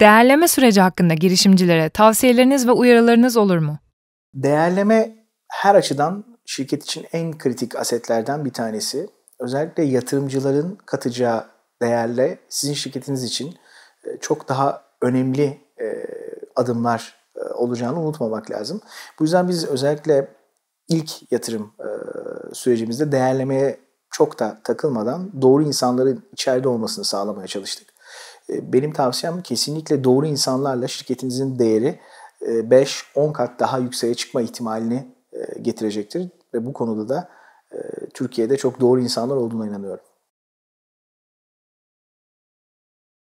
Değerleme süreci hakkında girişimcilere tavsiyeleriniz ve uyarılarınız olur mu? Değerleme her açıdan şirket için en kritik asetlerden bir tanesi. Özellikle yatırımcıların katacağı değerle sizin şirketiniz için e, çok daha önemli e, adımlar e, olacağını unutmamak lazım. Bu yüzden biz özellikle ilk yatırım sürecimizde değerlemeye çok da takılmadan doğru insanların içeride olmasını sağlamaya çalıştık. E, benim tavsiyem kesinlikle doğru insanlarla şirketinizin değeri 5-10 e, kat daha yükseğe çıkma ihtimalini e, getirecektir. Ve bu konuda da Türkiye'de çok doğru insanlar olduğuna inanıyorum.